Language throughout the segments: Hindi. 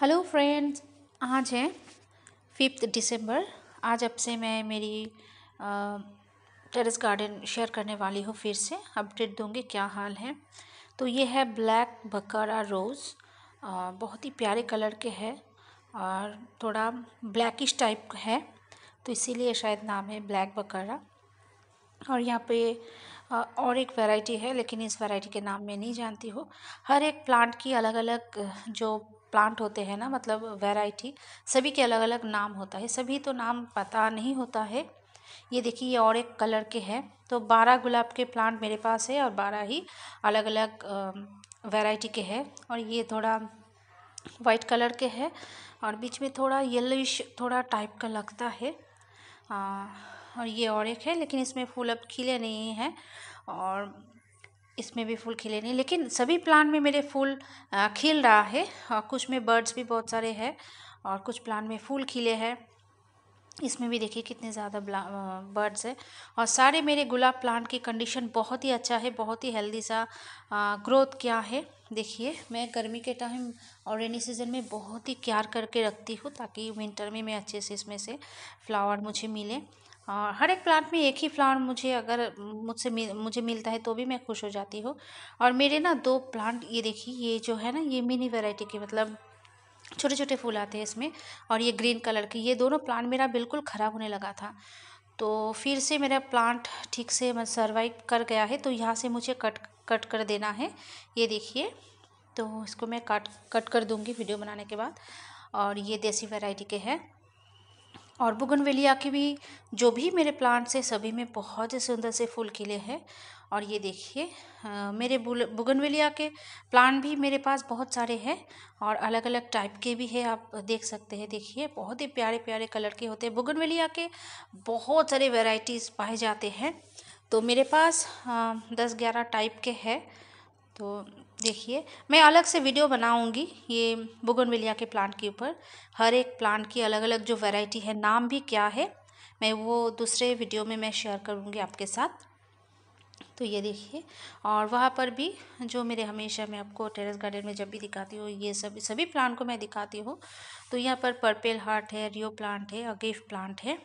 हेलो फ्रेंड्स आज है फिफ्थ दिसंबर आज अब से मैं मेरी टेरेस गार्डन शेयर करने वाली हूँ फिर से अपडेट दूंगी क्या हाल है तो ये है ब्लैक बकरा रोज़ बहुत ही प्यारे कलर के है और थोड़ा ब्लैकिश टाइप है तो इसीलिए शायद नाम है ब्लैक बकरा और यहाँ पे और एक वैरायटी है लेकिन इस वैरायटी के नाम मैं नहीं जानती हूँ हर एक प्लांट की अलग अलग जो प्लांट होते हैं ना मतलब वैरायटी सभी के अलग अलग नाम होता है सभी तो नाम पता नहीं होता है ये देखिए ये और एक कलर के हैं तो बारह गुलाब के प्लांट मेरे पास है और बारह ही अलग अलग वैरायटी के हैं और ये थोड़ा वाइट कलर के है और बीच में थोड़ा येलोइश थोड़ा टाइप का लगता है आ, और ये और एक है लेकिन इसमें फूल अब खिले नहीं हैं और इसमें भी फूल खिले नहीं लेकिन सभी प्लांट में मेरे फूल खिल रहा है और कुछ में बर्ड्स भी बहुत सारे हैं और कुछ प्लांट में फूल खिले हैं इसमें भी देखिए कितने ज़्यादा बर्ड्स है और सारे मेरे गुलाब प्लांट की कंडीशन बहुत ही अच्छा है बहुत ही हेल्दी सा ग्रोथ क्या है देखिए मैं गर्मी के टाइम और रेनी सीजन में बहुत ही क्यार करके रखती हूँ ताकि विंटर में मैं अच्छे से इसमें से फ्लावर मुझे मिले और हर एक प्लांट में एक ही फ्लावर मुझे अगर मुझसे मिल मुझे मिलता है तो भी मैं खुश हो जाती हूँ और मेरे ना दो प्लांट ये देखिए ये जो है ना ये मिनी वेराइटी के मतलब छोटे छोटे फूल आते हैं इसमें और ये ग्रीन कलर के ये दोनों प्लांट मेरा बिल्कुल ख़राब होने लगा था तो फिर से मेरा प्लांट ठीक से मैं सर्वाइव कर गया है तो यहाँ से मुझे कट कट कर देना है ये देखिए तो इसको मैं काट कट कर दूँगी वीडियो बनाने के बाद और ये देसी वैरायटी के हैं और बुगनवेलिया के भी जो भी मेरे प्लांट्स हैं सभी में बहुत ही सुंदर से फूल खिले हैं और ये देखिए मेरे बुगनवेलिया के प्लांट भी मेरे पास बहुत सारे हैं और अलग अलग टाइप के भी हैं आप देख सकते हैं देखिए बहुत ही प्यारे प्यारे कलर के होते हैं बुगनवेलिया के बहुत सारे वेराइटीज़ पाए जाते हैं तो मेरे पास दस ग्यारह टाइप के हैं तो देखिए मैं अलग से वीडियो बनाऊंगी ये बुगनविलिया के प्लांट के ऊपर हर एक प्लांट की अलग अलग जो वैरायटी है नाम भी क्या है मैं वो दूसरे वीडियो में मैं शेयर करूँगी आपके साथ तो ये देखिए और वहाँ पर भी जो मेरे हमेशा मैं आपको टेरेस गार्डन में जब भी दिखाती हूँ ये सब सभी प्लांट को मैं दिखाती हूँ तो यहाँ पर पर्पल हार्ट है रियो प्लांट है अगेफ प्लांट है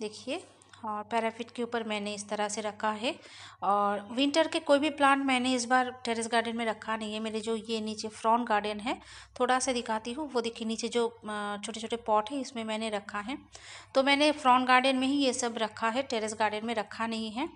देखिए और हाँ, पैराफिट के ऊपर मैंने इस तरह से रखा है और विंटर के कोई भी प्लांट मैंने इस बार टेरेस गार्डन में रखा नहीं है मेरे जो ये नीचे फ्रॉन गार्डन है थोड़ा सा दिखाती हूँ वो देखिए नीचे जो छोटे छोटे पॉट है इसमें मैंने रखा है तो मैंने फ्रॉन गार्डन में ही ये सब रखा है टेरेस गार्डन में रखा नहीं है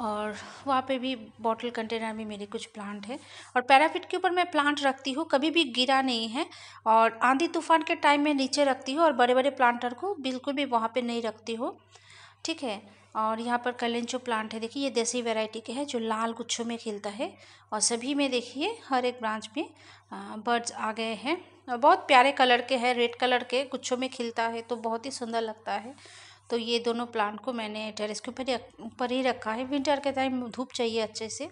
और वहाँ पे भी बॉटल कंटेनर में मेरे कुछ प्लांट है और पैराफिट के ऊपर मैं प्लांट रखती हूँ कभी भी गिरा नहीं है और आंधी तूफान के टाइम में नीचे रखती हूँ और बड़े बड़े प्लांटर को बिल्कुल भी वहाँ पे नहीं रखती हूँ ठीक है और यहाँ पर कलेंचो प्लांट है देखिए ये देसी वेराइटी के है जो लाल गुच्छों में खिलता है और सभी में देखिए हर एक ब्रांच में बर्ड्स आ गए हैं और बहुत प्यारे कलर के हैं रेड कलर के गुच्छों में खिलता है तो बहुत ही सुंदर लगता है तो ये दोनों प्लांट को मैंने टेरेस के ऊपर ऊपर ही रखा है विंटर के टाइम धूप चाहिए अच्छे से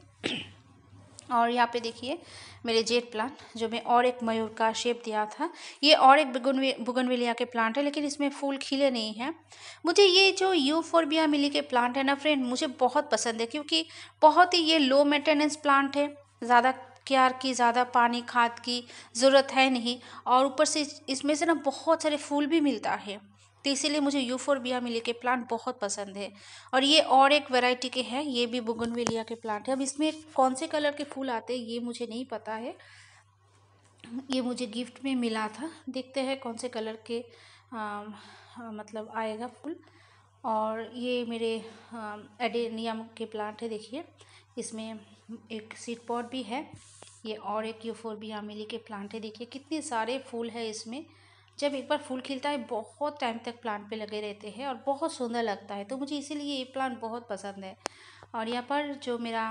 और यहाँ पे देखिए मेरे जेट प्लांट जो मैं और एक मयूर का शेप दिया था ये और एक बुगनवे बुगनविलिया के प्लांट है लेकिन इसमें फूल खिले नहीं हैं मुझे ये जो यू मिली के प्लांट है ना फ्रेंड मुझे बहुत पसंद है क्योंकि बहुत ही ये लो मेंटेनेंस प्लांट है ज़्यादा केयर की ज़्यादा पानी खाद की ज़रूरत है नहीं और ऊपर से इसमें से ना बहुत सारे फूल भी मिलता है तो इसीलिए मुझे यूफोरबिया मिली के प्लांट बहुत पसंद है और ये और एक वैरायटी के हैं ये भी बुगनवेलिया के प्लांट है अब इसमें कौन से कलर के फूल आते हैं ये मुझे नहीं पता है ये मुझे गिफ्ट में मिला था देखते हैं कौन से कलर के आ, आ, मतलब आएगा फूल और ये मेरे एडेनियम के प्लांट है देखिए इसमें एक सीड पॉट भी है ये और एक यूफोरबिया मिली के प्लांट है देखिए कितने सारे फूल है इसमें जब एक बार फूल खिलता है बहुत टाइम तक प्लांट पे लगे रहते हैं और बहुत सुंदर लगता है तो मुझे इसीलिए ये प्लांट बहुत पसंद है और यहाँ पर जो मेरा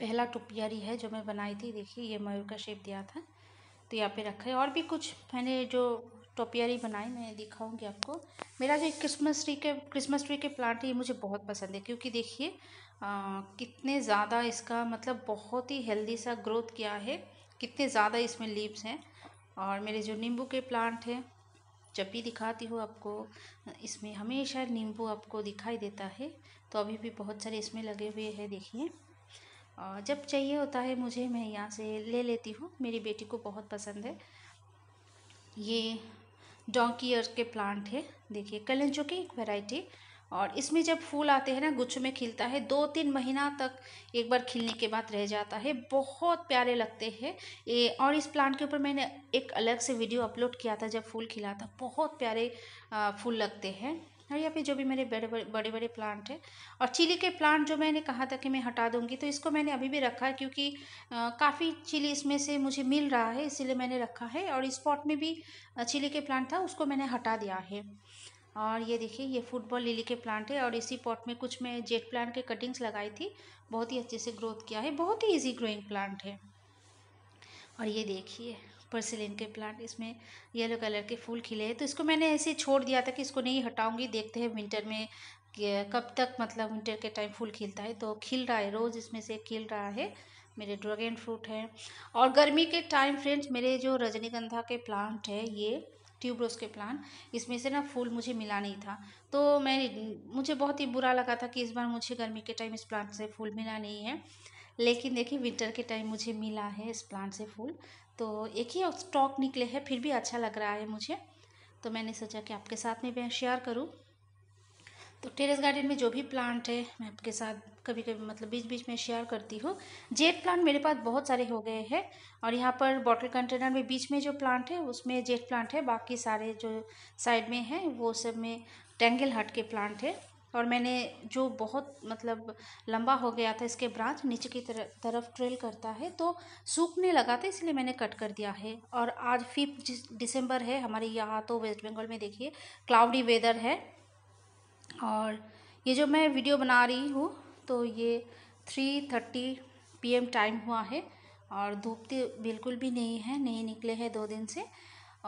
पहला टुपियारी है जो मैं बनाई थी देखिए ये मयूर का शेप दिया था तो यहाँ पे रखा है और भी कुछ मैंने जो टोपियारी बनाई मैं दिखाऊंगी आपको मेरा जो क्रिसमस ट्री के क्रिसमस ट्री के प्लांट है ये मुझे बहुत पसंद है क्योंकि देखिए कितने ज़्यादा इसका मतलब बहुत ही हेल्दी सा ग्रोथ किया है कितने ज़्यादा इसमें लीव्स हैं और मेरे जो नींबू के प्लांट हैं जब भी दिखाती हूँ आपको इसमें हमेशा नींबू आपको दिखाई देता है तो अभी भी बहुत सारे इसमें लगे हुए हैं देखिए और जब चाहिए होता है मुझे मैं यहाँ से ले लेती हूँ मेरी बेटी को बहुत पसंद है ये डोंकी के प्लांट है देखिए कलेंचो की एक वैरायटी और इसमें जब फूल आते हैं ना गुच्छ में खिलता है दो तीन महीना तक एक बार खिलने के बाद रह जाता है बहुत प्यारे लगते हैं ये और इस प्लांट के ऊपर मैंने एक अलग से वीडियो अपलोड किया था जब फूल खिला था बहुत प्यारे फूल लगते हैं और यहाँ पे जो भी मेरे बड़े बड़े बड़े बड़े प्लांट हैं और चिली के प्लांट जो मैंने कहा था कि मैं हटा दूँगी तो इसको मैंने अभी भी रखा है क्योंकि काफ़ी चिली इसमें से मुझे मिल रहा है इसीलिए मैंने रखा है और इस पॉट में भी चिली के प्लांट था उसको मैंने हटा दिया है और ये देखिए ये फुटबॉल लिली के प्लांट है और इसी पॉट में कुछ मैं जेट प्लांट के कटिंग्स लगाई थी बहुत ही अच्छे से ग्रोथ किया है बहुत ही इजी ग्रोइंग प्लांट है और ये देखिए परसिलिन के प्लांट इसमें येलो कलर के फूल खिले हैं तो इसको मैंने ऐसे छोड़ दिया था कि इसको नहीं हटाऊंगी देखते हैं विंटर में कब तक मतलब विंटर के टाइम फूल खिलता है तो खिल रहा है रोज़ इसमें से खिल रहा है मेरे ड्रैगन फ्रूट हैं और गर्मी के टाइम फ्रेंड्स मेरे जो रजनीगंधा के प्लांट है ये ट्यूबरोस के प्लांट इसमें से ना फूल मुझे मिला नहीं था तो मैं मुझे बहुत ही बुरा लगा था कि इस बार मुझे गर्मी के टाइम इस प्लांट से फूल मिला नहीं है लेकिन देखिए विंटर के टाइम मुझे मिला है इस प्लांट से फूल तो एक ही स्टॉक निकले हैं फिर भी अच्छा लग रहा है मुझे तो मैंने सोचा कि आपके साथ में मैं शेयर करूँ तो टेरेस गार्डन में जो भी प्लांट है मैं आपके साथ कभी कभी मतलब बीच बीच में शेयर करती हूँ जेट प्लांट मेरे पास बहुत सारे हो गए हैं और यहाँ पर बॉटल कंटेनर में बीच में जो प्लांट है उसमें जेट प्लांट है बाकी सारे जो साइड में हैं वो सब में टेंगल हट के प्लांट है और मैंने जो बहुत मतलब लंबा हो गया था इसके ब्रांच नीचे की तर, तरफ ट्रेल करता है तो सूखने लगा था इसलिए मैंने कट कर दिया है और आज फिफ्थ दिसंबर है हमारे यहाँ तो वेस्ट बंगाल में देखिए क्लाउडी वेदर है और ये जो मैं वीडियो बना रही हूँ तो ये थ्री थर्टी पी टाइम हुआ है और धूप तो बिल्कुल भी नहीं है नहीं निकले हैं दो दिन से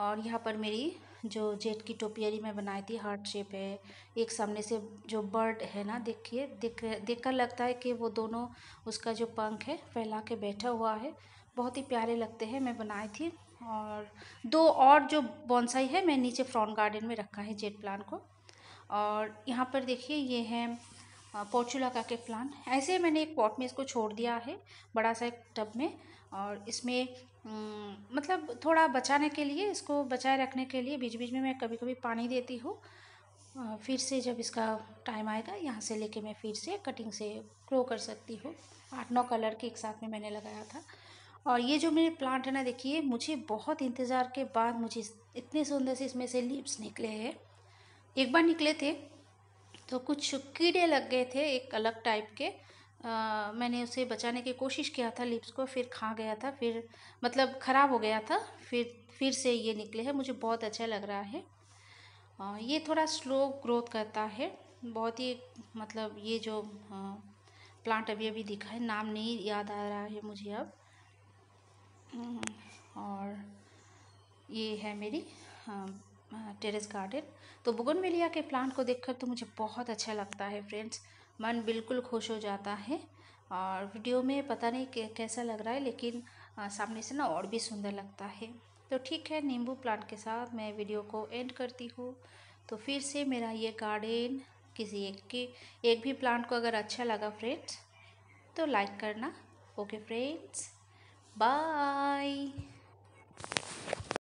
और यहाँ पर मेरी जो जेट की टोपियरी मैं बनाई थी हार्ट शेप है एक सामने से जो बर्ड है ना देखिए देख देख कर लगता है कि वो दोनों उसका जो पंख है फैला के बैठा हुआ है बहुत ही प्यारे लगते हैं मैं बनाई थी और दो और जो बॉन्साई है मैं नीचे फ्रॉन गार्डन में रखा है जेट प्लान को और यहाँ पर देखिए ये है का के प्लांट ऐसे मैंने एक पॉट में इसको छोड़ दिया है बड़ा सा एक टब में और इसमें मतलब थोड़ा बचाने के लिए इसको बचाए रखने के लिए बीच बीच में मैं कभी कभी पानी देती हूँ फिर से जब इसका टाइम आएगा यहाँ से लेके मैं फिर से कटिंग से ग्रो कर सकती हूँ आठ नौ कलर के एक साथ में मैंने लगाया था और ये जो मेरे प्लांट है ना देखिए मुझे बहुत इंतज़ार के बाद मुझे इतने सुंदर से इसमें से लीव्स निकले हैं एक बार निकले थे तो कुछ कीड़े लग गए थे एक अलग टाइप के आ, मैंने उसे बचाने की कोशिश किया था लिप्स को फिर खा गया था फिर मतलब ख़राब हो गया था फिर फिर से ये निकले हैं मुझे बहुत अच्छा लग रहा है आ, ये थोड़ा स्लो ग्रोथ करता है बहुत ही मतलब ये जो आ, प्लांट अभी अभी दिखा है नाम नहीं याद आ रहा है मुझे अब हम्म, और ये है मेरी टेरेस गार्डन तो मिलिया के प्लांट को देखकर तो मुझे बहुत अच्छा लगता है फ्रेंड्स मन बिल्कुल खुश हो जाता है और वीडियो में पता नहीं कैसा लग रहा है लेकिन सामने से ना और भी सुंदर लगता है तो ठीक है नींबू प्लांट के साथ मैं वीडियो को एंड करती हूँ तो फिर से मेरा ये गार्डन किसी एक के एक भी प्लांट को अगर अच्छा लगा फ्रेंड्स तो लाइक करना ओके फ्रेंड्स बाय